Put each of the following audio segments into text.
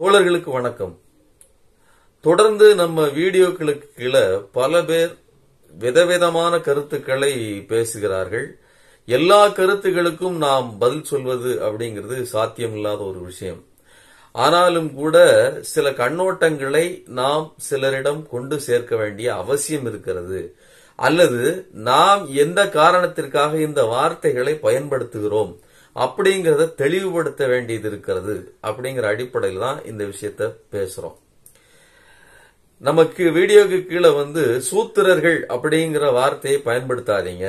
தோழர்களுக்கு வணக்கம் தொடர்ந்து நம்ம வீடியோக்களுக்கு கீழே பல பேர் விதவிதமான கருத்துக்களை பேசுகிறார்கள் எல்லா கருத்துகளுக்கும் நாம் பதில் சொல்வது அப்படிங்கிறது சாத்தியமில்லாத ஒரு விஷயம் ஆனாலும் கூட சில கண்ணோட்டங்களை நாம் சிலரிடம் கொண்டு சேர்க்க வேண்டிய அவசியம் இருக்கிறது அல்லது நாம் எந்த காரணத்திற்காக இந்த வார்த்தைகளை பயன்படுத்துகிறோம் அப்படிங்கிறத தெளிவுபடுத்த வேண்டியது இருக்கிறது அப்படிங்கிற அடிப்படையில் தான் இந்த விஷயத்த பேசுறோம் நமக்கு வீடியோக்கு கீழே வந்து சூத்திரர்கள் அப்படிங்கிற வார்த்தையை பயன்படுத்தாதீங்க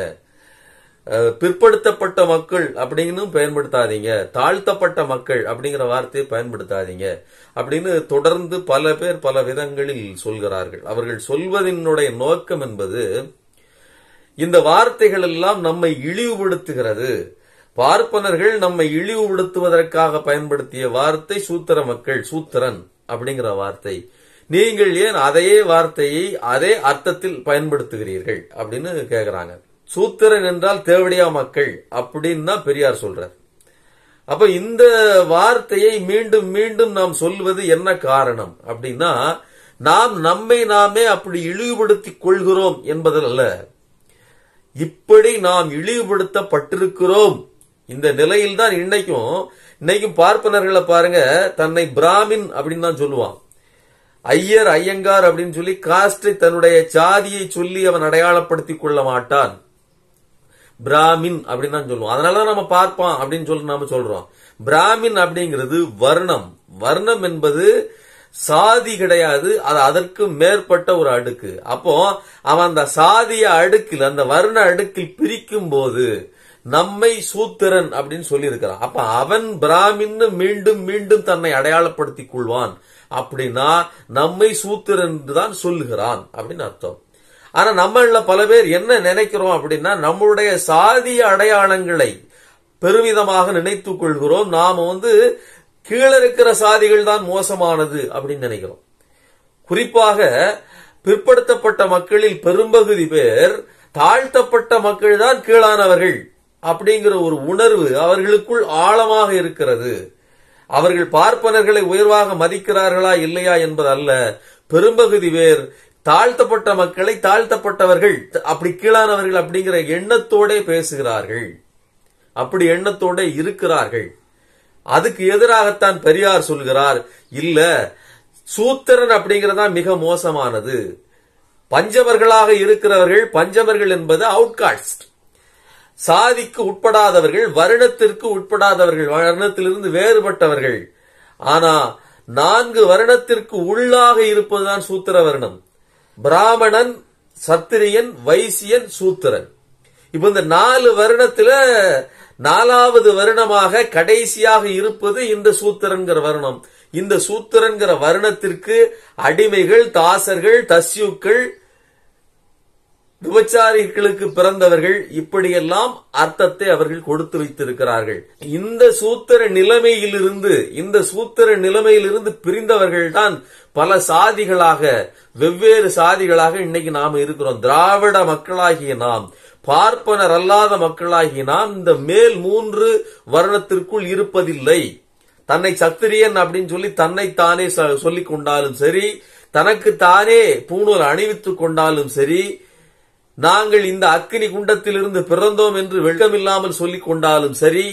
பிற்படுத்தப்பட்ட மக்கள் அப்படின்னு பயன்படுத்தாதீங்க தாழ்த்தப்பட்ட மக்கள் அப்படிங்கிற வார்த்தையை பயன்படுத்தாதீங்க அப்படின்னு தொடர்ந்து பல பேர் பல விதங்களில் சொல்கிறார்கள் அவர்கள் சொல்வதனுடைய நோக்கம் என்பது இந்த வார்த்தைகள் எல்லாம் நம்மை இழிவுபடுத்துகிறது பார்ப்பனர்கள் நம்மை இழிவுபடுத்துவதற்காக பயன்படுத்திய வார்த்தை சூத்திர மக்கள் சூத்திரன் அப்படிங்கிற வார்த்தை நீங்கள் ஏன் அதே வார்த்தையை அதே அர்த்தத்தில் பயன்படுத்துகிறீர்கள் அப்படின்னு கேக்குறாங்க சூத்திரன் என்றால் தேவடியா மக்கள் அப்படின்னு தான் பெரியார் சொல்றார் அப்ப இந்த வார்த்தையை மீண்டும் மீண்டும் நாம் சொல்வது என்ன காரணம் அப்படின்னா நாம் நம்மை நாமே அப்படி இழிவுபடுத்திக் கொள்கிறோம் என்பதல்ல இப்படி நாம் இழிவுபடுத்தப்பட்டிருக்கிறோம் இந்த நிலையில் தான் இன்னைக்கும் இன்னைக்கும் பார்ப்பனர்களை பாருங்க தன்னை பிராமின் அப்படின்னு தான் சொல்லுவான் ஐயர் ஐயங்கார் அப்படின்னு சொல்லி காஸ்டை தன்னுடைய சாதியை சொல்லி அவன் அடையாளப்படுத்தி கொள்ள மாட்டான் பிராமின் அப்படின்னு தான் சொல்லுவோம் அதனாலதான் நம்ம பார்ப்பான் அப்படின்னு சொல்லி நாம சொல்றோம் பிராமின் அப்படிங்கிறது வர்ணம் வர்ணம் என்பது சாதி கிடையாது அது அதற்கு மேற்பட்ட ஒரு அடுக்கு அப்போ அவன் அந்த சாதிய அடுக்கில் அந்த வர்ண அடுக்கில் பிரிக்கும் போது நம்மை சூத்திரன் அப்படின்னு சொல்லியிருக்கிறான் அப்ப அவன் பிராமின்னு மீண்டும் மீண்டும் தன்னை அடையாளப்படுத்திக் கொள்வான் அப்படின்னா நம்மை சூத்திரன் தான் சொல்லுகிறான் அப்படின்னு அர்த்தம் ஆனா நம்மள பல பேர் என்ன நினைக்கிறோம் அப்படின்னா நம்முடைய சாதிய அடையாளங்களை பெருமிதமாக நினைத்துக் கொள்கிறோம் நாம வந்து இருக்கிற சாதிகள் தான் மோசமானது அப்படின்னு நினைக்கிறோம் குறிப்பாக பிற்படுத்தப்பட்ட மக்களில் பெரும்பகுதி பேர் தாழ்த்தப்பட்ட மக்கள் தான் கீழானவர்கள் அப்படிங்கிற ஒரு உணர்வு அவர்களுக்குள் ஆழமாக இருக்கிறது அவர்கள் பார்ப்பனர்களை உயர்வாக மதிக்கிறார்களா இல்லையா என்பது அல்ல பெரும்பகுதி பேர் தாழ்த்தப்பட்ட மக்களை தாழ்த்தப்பட்டவர்கள் அப்படி கீழானவர்கள் அப்படிங்கிற எண்ணத்தோட பேசுகிறார்கள் அப்படி எண்ணத்தோட இருக்கிறார்கள் அதுக்கு எதிராகத்தான் பெரியார் சொல்கிறார் இல்ல சூத்திரன் அப்படிங்கறதான் மிக மோசமானது பஞ்சவர்களாக இருக்கிறவர்கள் பஞ்சவர்கள் என்பது அவுட்காஸ்ட் சாதிக்கு உட்படாதவர்கள் வருடத்திற்கு உட்படாதவர்கள் வருணத்திலிருந்து வேறுபட்டவர்கள் ஆனா நான்கு வருடத்திற்கு உள்ளாக இருப்பதுதான் சூத்திர வருணம் பிராமணன் சத்திரியன் வைசியன் சூத்திரன் இப்ப இந்த நாலு வருடத்துல நாலாவது வருணமாக கடைசியாக இருப்பது இந்த சூத்திரங்கிற வருணம் இந்த சூத்திரன்கிற வருணத்திற்கு அடிமைகள் தாசர்கள் தஸ்யுக்கள் விபச்சாரிகளுக்கு பிறந்தவர்கள் இப்படியெல்லாம் அர்த்தத்தை அவர்கள் கொடுத்து வைத்திருக்கிறார்கள் இந்த சூத்திர நிலைமையிலிருந்து இந்த சூத்திர நிலைமையிலிருந்து பிரிந்தவர்கள்தான் பல சாதிகளாக வெவ்வேறு சாதிகளாக இன்னைக்கு நாம் இருக்கிறோம் திராவிட மக்களாகிய நாம் பார்ப்பனர் அல்லாத மக்களாகிய நாம் இந்த மேல் மூன்று வருடத்திற்குள் இருப்பதில்லை தன்னை சத்திரியன் அப்படின்னு சொல்லி தன்னை தானே சொல்லிக் கொண்டாலும் சரி தனக்கு தானே பூணூல் அணிவித்துக் கொண்டாலும் சரி நாங்கள் இந்த அக்கினி குண்டத்திலிருந்து பிறந்தோம் என்று வெட்கமில்லாமல் சொல்லிக் கொண்டாலும் சரி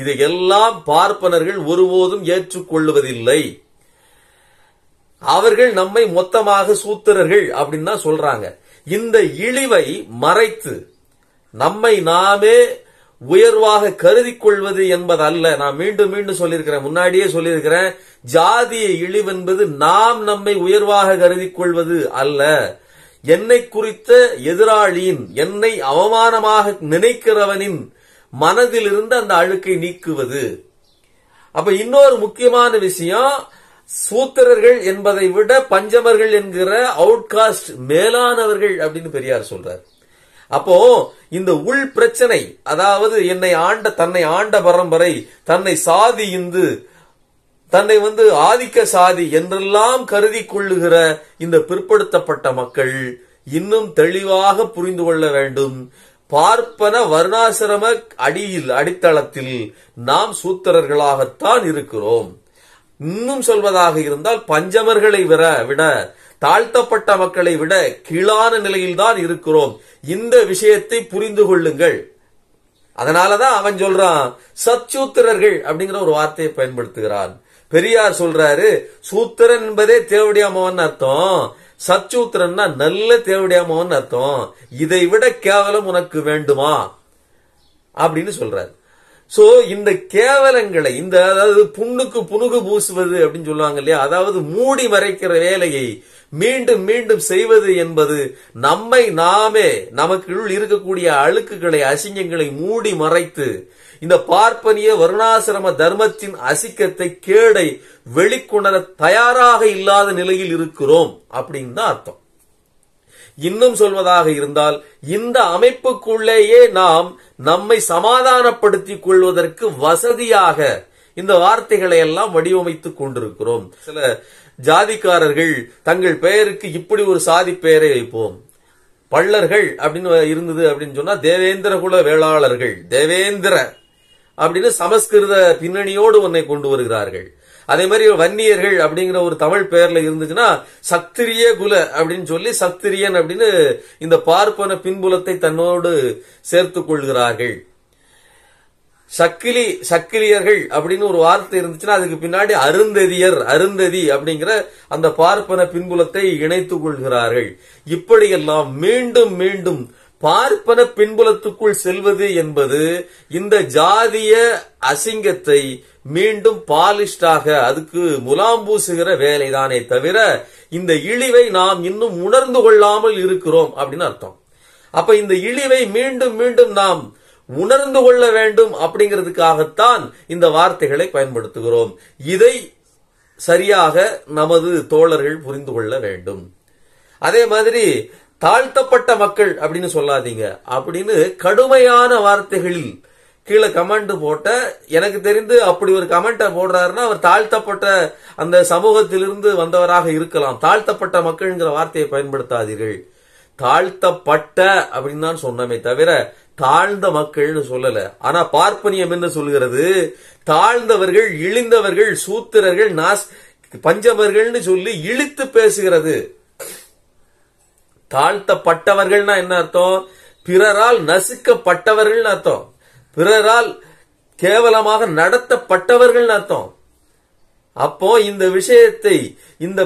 இதையெல்லாம் பார்ப்பனர்கள் ஒருபோதும் ஏற்றுக்கொள்வதில்லை அவர்கள் நம்மை மொத்தமாக சூத்திரர்கள் அப்படின்னு தான் சொல்றாங்க இந்த இழிவை மறைத்து நம்மை நாமே உயர்வாக கருதி கொள்வது என்பது அல்ல நான் மீண்டும் மீண்டும் சொல்லியிருக்கிறேன் முன்னாடியே சொல்லியிருக்கிறேன் ஜாதிய இழிவென்பது நாம் நம்மை உயர்வாக கருதி கொள்வது அல்ல என்னை குறித்த எதிராளியின் என்னை அவமானமாக நினைக்கிறவனின் மனதிலிருந்து அந்த அழுக்கை நீக்குவது அப்ப இன்னொரு முக்கியமான விஷயம் சூத்திரர்கள் என்பதை விட பஞ்சமர்கள் என்கிற அவுட்காஸ்ட் மேலானவர்கள் அப்படின்னு பெரியார் சொல்றார் அப்போ இந்த உள் பிரச்சனை அதாவது என்னை ஆண்ட தன்னை ஆண்ட பரம்பரை தன்னை சாதி இந்து தன்னை வந்து ஆதிக்க சாதி என்றெல்லாம் கருதி கொள்ளுகிற இந்த பிற்படுத்தப்பட்ட மக்கள் இன்னும் தெளிவாக புரிந்து கொள்ள வேண்டும் பார்ப்பன வர்ணாசிரம அடியில் அடித்தளத்தில் நாம் சூத்திரர்களாகத்தான் இருக்கிறோம் இன்னும் சொல்வதாக இருந்தால் பஞ்சமர்களை விட விட தாழ்த்தப்பட்ட மக்களை விட கீழான நிலையில்தான் இருக்கிறோம் இந்த விஷயத்தை புரிந்து கொள்ளுங்கள் அதனாலதான் அவன் சொல்றான் சச்சூத்திரர்கள் அப்படிங்கிற ஒரு வார்த்தையை பயன்படுத்துகிறான் பெரியார் சொல்றாரு சூத்திரன் என்பதே தேவடியாமவன் அர்த்தம் சச்சூத்திரன்னா நல்ல தேவடியாமவன் அர்த்தம் இதை விட கேவலம் உனக்கு வேண்டுமா அப்படின்னு சொல்றாரு சோ இந்த கேவலங்களை இந்த அதாவது புண்ணுக்கு புணுகு பூசுவது அப்படின்னு சொல்லுவாங்க இல்லையா அதாவது மூடி மறைக்கிற வேலையை மீண்டும் மீண்டும் செய்வது என்பது நம்மை நாமே நமக்குள் இருக்கக்கூடிய அழுக்குகளை அசிங்கங்களை மூடி மறைத்து இந்த பார்ப்பனிய வருணாசிரம தர்மத்தின் அசிக்கத்தை கேடை வெளிக்கொணர தயாராக இல்லாத நிலையில் இருக்கிறோம் அப்படின்னு தான் அர்த்தம் இன்னும் சொல்வதாக இருந்தால் இந்த அமைப்புக்குள்ளேயே நாம் நம்மை சமாதானப்படுத்திக் கொள்வதற்கு வசதியாக இந்த வார்த்தைகளை எல்லாம் வடிவமைத்துக் கொண்டிருக்கிறோம் சில ஜாதிக்காரர்கள் தங்கள் பெயருக்கு இப்படி ஒரு சாதி பெயரை வைப்போம் பள்ளர்கள் அப்படின்னு இருந்தது அப்படின்னு சொன்னா தேவேந்திர குல வேளாளர்கள் தேவேந்திர அப்படின்னு சமஸ்கிருத பின்னணியோடு உன்னை கொண்டு வருகிறார்கள் அதே மாதிரி வன்னியர்கள் அப்படிங்கிற ஒரு தமிழ் பெயர்ல இருந்துச்சுன்னா சத்திரிய குல அப்படின்னு சொல்லி சத்திரியன் அப்படின்னு இந்த பார்ப்பன பின்புலத்தை தன்னோடு சேர்த்துக் கொள்கிறார்கள் சக்கிலி சக்கிலியர்கள் அப்படின்னு ஒரு வார்த்தை இருந்துச்சுன்னா அதுக்கு பின்னாடி அருந்ததியர் அருந்ததி அப்படிங்கிற அந்த பார்ப்பன பின்புலத்தை இணைத்துக் கொள்கிறார்கள் இப்படியெல்லாம் மீண்டும் மீண்டும் பார்ப்பன பின்புலத்துக்குள் செல்வது என்பது இந்த ஜாதிய அசிங்கத்தை மீண்டும் பாலிஷ்டாக அதுக்கு முலாம் பூசுகிற வேலைதானே தவிர இந்த இழிவை நாம் இன்னும் உணர்ந்து கொள்ளாமல் இருக்கிறோம் அப்படின்னு அர்த்தம் அப்ப இந்த இழிவை மீண்டும் மீண்டும் நாம் உணர்ந்து கொள்ள வேண்டும் அப்படிங்கிறதுக்காகத்தான் இந்த வார்த்தைகளை பயன்படுத்துகிறோம் இதை சரியாக நமது தோழர்கள் புரிந்து கொள்ள வேண்டும் அதே மாதிரி தாழ்த்தப்பட்ட மக்கள் அப்படின்னு சொல்லாதீங்க அப்படின்னு கடுமையான வார்த்தைகளில் கீழே கமெண்ட் போட்ட எனக்கு தெரிந்து அப்படி ஒரு கமெண்ட்டை போடுறாருன்னா அவர் தாழ்த்தப்பட்ட அந்த சமூகத்திலிருந்து வந்தவராக இருக்கலாம் தாழ்த்தப்பட்ட மக்கள்ங்கிற வார்த்தையை பயன்படுத்தாதீர்கள் தாழ்த்தப்பட்ட அப்படின்னு தான் சொன்னமே தவிர தாழ்ந்த மக்கள்னு சொல்லல ஆனா பார்ப்பனியம் என்ன சொல்கிறது தாழ்ந்தவர்கள் இழிந்தவர்கள் சூத்திரர்கள் நாஸ் பஞ்சவர்கள்னு சொல்லி இழித்து பேசுகிறது தாழ்த்தப்பட்டவர்கள்னா என்ன அர்த்தம் பிறரால் நசுக்கப்பட்டவர்கள் அர்த்தம் பிறரால் கேவலமாக நடத்தப்பட்டவர்கள் அர்த்தம் அப்போ இந்த விஷயத்தை இந்த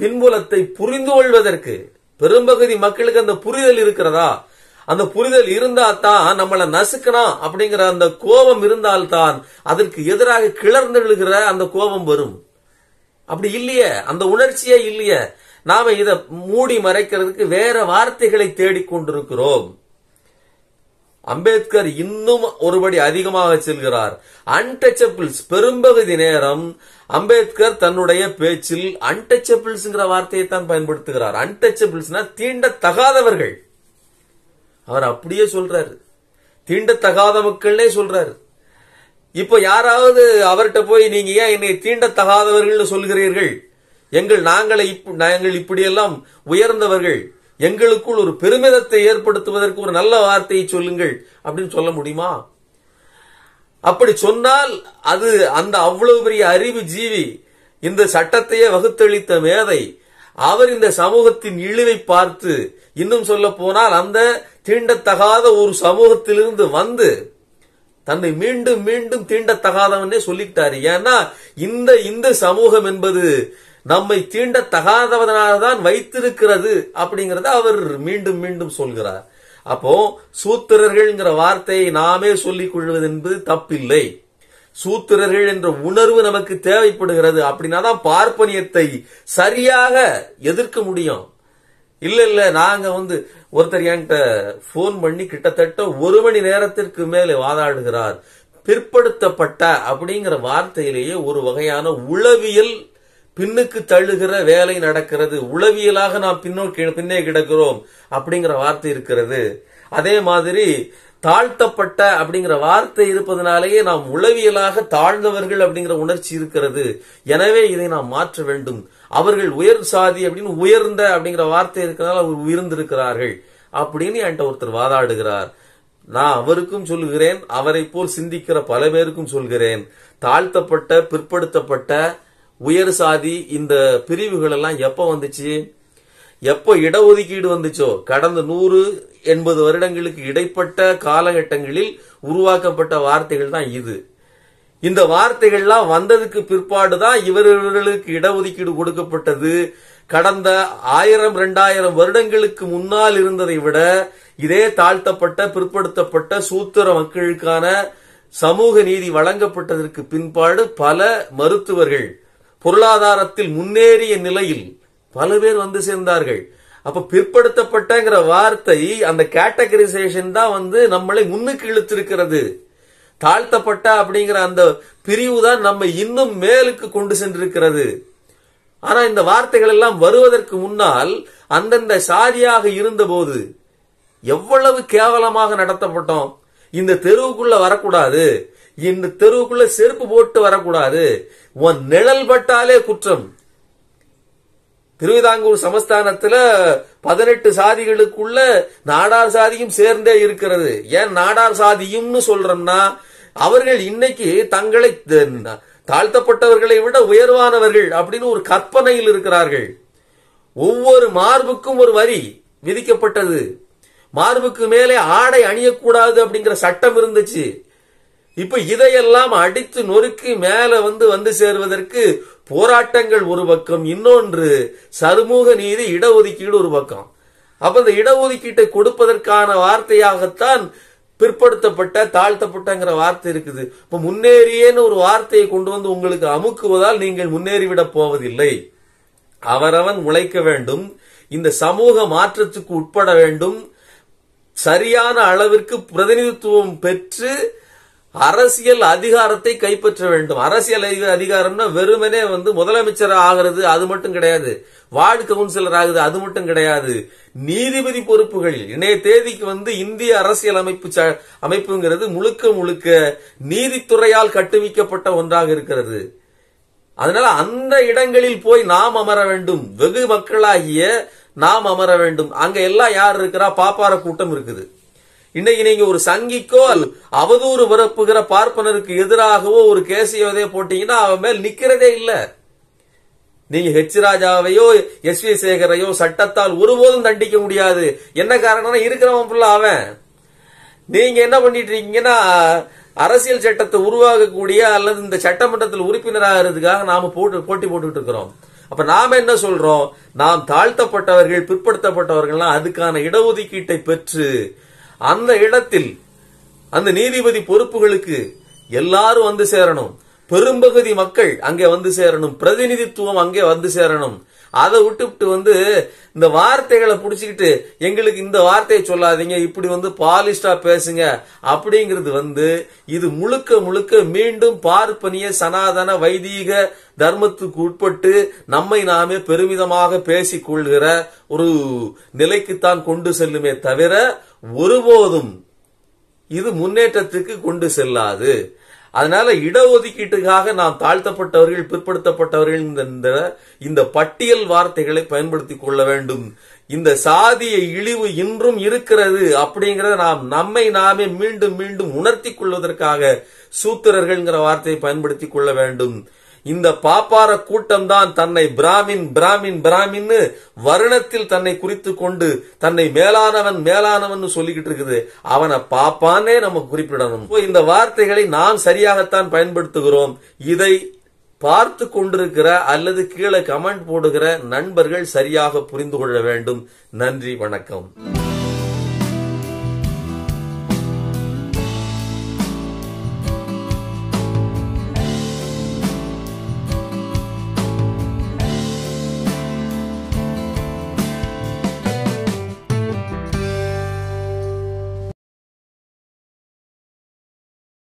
பின்புலத்தை புரிந்து கொள்வதற்கு பெரும்பகுதி மக்களுக்கு அந்த புரிதல் இருக்கிறதா அந்த புரிதல் இருந்தா தான் நம்மளை நசுக்கணும் அப்படிங்கிற அந்த கோபம் இருந்தால்தான் அதற்கு எதிராக கிளர்ந்து அந்த கோபம் வரும் அப்படி இல்லையே அந்த உணர்ச்சியே இல்லையே நாம இதை மூடி மறைக்கிறதுக்கு வேற வார்த்தைகளை தேடிக்கொண்டிருக்கிறோம் அம்பேத்கர் இன்னும் ஒருபடி அதிகமாக செல்கிறார் அன்டச்சபிள்ஸ் பெரும்பகுதி நேரம் அம்பேத்கர் தன்னுடைய பேச்சில் அன்டச்சபிள்ஸ்ங்கிற வார்த்தையை தான் பயன்படுத்துகிறார் அன்டச்சபிள்ஸ்னா தகாதவர்கள் அவர் அப்படியே தீண்ட தீண்டத்தகாத மக்கள்னே சொல்றாரு இப்ப யாராவது அவர்கிட்ட போய் நீங்க ஏன் என்னை தகாதவர்கள் சொல்கிறீர்கள் எங்கள் நாங்களை நாங்கள் இப்படியெல்லாம் உயர்ந்தவர்கள் எங்களுக்குள் ஒரு பெருமிதத்தை ஏற்படுத்துவதற்கு ஒரு நல்ல வார்த்தையை சொல்லுங்கள் அப்படின்னு சொல்ல முடியுமா அப்படி சொன்னால் அது அந்த அவ்வளவு பெரிய அறிவு ஜீவி இந்த சட்டத்தையே வகுத்தளித்த மேதை அவர் இந்த சமூகத்தின் இழிவை பார்த்து இன்னும் சொல்ல போனால் அந்த தீண்டத்தகாத ஒரு சமூகத்திலிருந்து வந்து தன்னை மீண்டும் மீண்டும் தீண்டத்தகாதவனே சொல்லிட்டாரு ஏன்னா இந்த இந்த சமூகம் என்பது நம்மை தீண்ட தான் வைத்திருக்கிறது அப்படிங்கறத அவர் மீண்டும் மீண்டும் சொல்கிறார் அப்போ சூத்திரர்கள் வார்த்தையை நாமே சொல்லிக் கொள்வது என்பது தப்பில்லை சூத்திரர்கள் என்ற உணர்வு நமக்கு தேவைப்படுகிறது அப்படின்னா தான் பார்ப்பனியத்தை சரியாக எதிர்க்க முடியும் இல்ல இல்ல நாங்க வந்து ஒருத்தர் என்கிட்ட போன் பண்ணி கிட்டத்தட்ட ஒரு மணி நேரத்திற்கு மேலே வாதாடுகிறார் பிற்படுத்தப்பட்ட அப்படிங்கிற வார்த்தையிலேயே ஒரு வகையான உளவியல் பின்னுக்கு தள்ளுகிற வேலை நடக்கிறது உளவியலாக நாம் பின்னோக்கி பின்னே கிடக்கிறோம் அப்படிங்கிற வார்த்தை இருக்கிறது அதே மாதிரி தாழ்த்தப்பட்ட அப்படிங்கிற வார்த்தை இருப்பதனாலேயே நாம் உளவியலாக தாழ்ந்தவர்கள் அப்படிங்கிற உணர்ச்சி இருக்கிறது எனவே இதை நாம் மாற்ற வேண்டும் அவர்கள் உயர் சாதி அப்படின்னு உயர்ந்த அப்படிங்கிற வார்த்தை இருக்கிறதால் அவர் உயர்ந்திருக்கிறார்கள் அப்படின்னு என்கிட்ட ஒருத்தர் வாதாடுகிறார் நான் அவருக்கும் சொல்கிறேன் அவரை போல் சிந்திக்கிற பல பேருக்கும் சொல்கிறேன் தாழ்த்தப்பட்ட பிற்படுத்தப்பட்ட உயர் சாதி இந்த பிரிவுகள் எல்லாம் எப்ப வந்துச்சு எப்ப இடஒதுக்கீடு வந்துச்சோ கடந்த நூறு எண்பது வருடங்களுக்கு இடைப்பட்ட காலகட்டங்களில் உருவாக்கப்பட்ட வார்த்தைகள் தான் இது இந்த வார்த்தைகள்லாம் வந்ததுக்கு பிற்பாடுதான் இவர்களுக்கு இடஒதுக்கீடு கொடுக்கப்பட்டது கடந்த ஆயிரம் ரெண்டாயிரம் வருடங்களுக்கு முன்னால் இருந்ததை விட இதே தாழ்த்தப்பட்ட பிற்படுத்தப்பட்ட சூத்திர மக்களுக்கான சமூக நீதி வழங்கப்பட்டதற்கு பின்பாடு பல மருத்துவர்கள் பொருளாதாரத்தில் முன்னேறிய நிலையில் பல பேர் வந்து சேர்ந்தார்கள் அப்ப பிற்படுத்தப்பட்டங்கிற வார்த்தை அந்த கேட்டகரைசேஷன் தான் வந்து நம்மளை முன்னுக்கு இழுத்திருக்கிறது தாழ்த்தப்பட்ட அப்படிங்கிற அந்த பிரிவு தான் நம்ம இன்னும் மேலுக்கு கொண்டு சென்றிருக்கிறது ஆனா இந்த வார்த்தைகள் எல்லாம் வருவதற்கு முன்னால் அந்தந்த சாதியாக இருந்தபோது எவ்வளவு கேவலமாக நடத்தப்பட்டோம் இந்த தெருவுக்குள்ள வரக்கூடாது இந்த தெருவுக்குள்ள செருப்பு போட்டு வரக்கூடாது உன் நிழல் பட்டாலே குற்றம் திருவிதாங்கூர் சமஸ்தானத்துல பதினெட்டு சாதிகளுக்குள்ள நாடார் சாதியும் சேர்ந்தே இருக்கிறது ஏன் நாடார் சாதியும்னு சொல்றோம்னா அவர்கள் இன்னைக்கு தங்களை தாழ்த்தப்பட்டவர்களை விட உயர்வானவர்கள் அப்படின்னு ஒரு கற்பனையில் இருக்கிறார்கள் ஒவ்வொரு மார்புக்கும் ஒரு வரி விதிக்கப்பட்டது மார்புக்கு மேலே ஆடை அணியக்கூடாது அப்படிங்கிற சட்டம் இருந்துச்சு இப்ப இதையெல்லாம் அடித்து நொறுக்கி மேல வந்து வந்து சேர்வதற்கு போராட்டங்கள் ஒரு பக்கம் இன்னொன்று சமூக நீதி இடஒதுக்கீடு ஒரு பக்கம் அப்ப இந்த இடஒதுக்கீட்டை கொடுப்பதற்கான வார்த்தையாகத்தான் பிற்படுத்தப்பட்ட தாழ்த்தப்பட்டங்கிற வார்த்தை இருக்குது இப்ப முன்னேறியேன்னு ஒரு வார்த்தையை கொண்டு வந்து உங்களுக்கு அமுக்குவதால் நீங்கள் முன்னேறிவிடப் போவதில்லை அவரவன் உழைக்க வேண்டும் இந்த சமூக மாற்றத்துக்கு உட்பட வேண்டும் சரியான அளவிற்கு பிரதிநிதித்துவம் பெற்று அரசியல் அதிகாரத்தை கைப்பற்ற வேண்டும் அரசியல் அதிகாரம்னா வெறுமனே வந்து முதலமைச்சர் ஆகிறது அது மட்டும் கிடையாது வார்டு கவுன்சிலர் ஆகுது அது மட்டும் கிடையாது நீதிபதி பொறுப்புகள் இணைய தேதிக்கு வந்து இந்திய அரசியல் அமைப்பு அமைப்புங்கிறது முழுக்க முழுக்க நீதித்துறையால் கட்டுவிக்கப்பட்ட ஒன்றாக இருக்கிறது அதனால அந்த இடங்களில் போய் நாம் அமர வேண்டும் வெகு மக்களாகிய நாம் அமர வேண்டும் அங்க எல்லாம் யார் இருக்கிறா பாப்பார கூட்டம் இருக்குது இன்னைக்கு நீங்க ஒரு சங்கிக்கோ அவதூறு விரப்புகிற பார்ப்பனருக்கு எதிராகவோ ஒரு கேசிய இதே போட்டீங்கன்னா அவன் மேல் நிக்கிறதே இல்ல நீங்க ஹெச் ராஜாவையோ எஸ் வி சேகரையோ சட்டத்தால் ஒருபோதும் தண்டிக்க முடியாது என்ன காரணம்னா இருக்கிறவன் புள்ள அவன் நீங்க என்ன பண்ணிட்டு இருக்கீங்கன்னா அரசியல் சட்டத்தை உருவாக்கக்கூடிய அல்லது இந்த சட்டமன்றத்தில் உறுப்பினராகிறதுக்காக நாம போட்டு போட்டி போட்டுக்கிட்டு இருக்கிறோம் அப்ப நாம என்ன சொல்றோம் நாம் தாழ்த்தப்பட்டவர்கள் பிற்படுத்தப்பட்டவர்கள்லாம் அதுக்கான இடஒதுக்கீட்டை பெற்று அந்த இடத்தில் அந்த நீதிபதி பொறுப்புகளுக்கு எல்லாரும் வந்து சேரணும் பெரும்பகுதி மக்கள் அங்கே வந்து சேரணும் பிரதிநிதித்துவம் அங்கே வந்து சேரணும் அதை விட்டுவிட்டு வந்து இந்த வார்த்தைகளை பிடிச்சிக்கிட்டு எங்களுக்கு இந்த வார்த்தையை சொல்லாதீங்க இப்படி வந்து பாலிஸ்டா பேசுங்க அப்படிங்கிறது வந்து இது முழுக்க முழுக்க மீண்டும் பார்ப்பனிய சனாதன வைதீக தர்மத்துக்கு உட்பட்டு நம்மை நாமே பெருமிதமாக பேசிக் கொள்கிற ஒரு நிலைக்குத்தான் கொண்டு செல்லுமே தவிர ஒருபோதும் இது முன்னேற்றத்துக்கு கொண்டு செல்லாது அதனால இடஒதுக்கீட்டுக்காக நாம் தாழ்த்தப்பட்டவர்கள் பிற்படுத்தப்பட்டவர்கள் இந்த இந்த பட்டியல் வார்த்தைகளை பயன்படுத்தி கொள்ள வேண்டும் இந்த சாதிய இழிவு இன்றும் இருக்கிறது அப்படிங்கிறத நாம் நம்மை நாமே மீண்டும் மீண்டும் உணர்த்தி கொள்வதற்காக சூத்திரர்கள்ங்கிற வார்த்தையை பயன்படுத்தி கொள்ள வேண்டும் இந்த பாப்பார கூட்டம் தான் தன்னை பிராமின் பிராமின் பிராமின்னு வருணத்தில் தன்னை குறித்து கொண்டு தன்னை மேலானவன் மேலானவன் சொல்லிக்கிட்டு இருக்குது அவனை பாப்பானே நம்ம குறிப்பிடணும் இந்த வார்த்தைகளை நாம் சரியாகத்தான் பயன்படுத்துகிறோம் இதை பார்த்து கொண்டிருக்கிற அல்லது கீழே கமெண்ட் போடுகிற நண்பர்கள் சரியாக புரிந்து கொள்ள வேண்டும் நன்றி வணக்கம்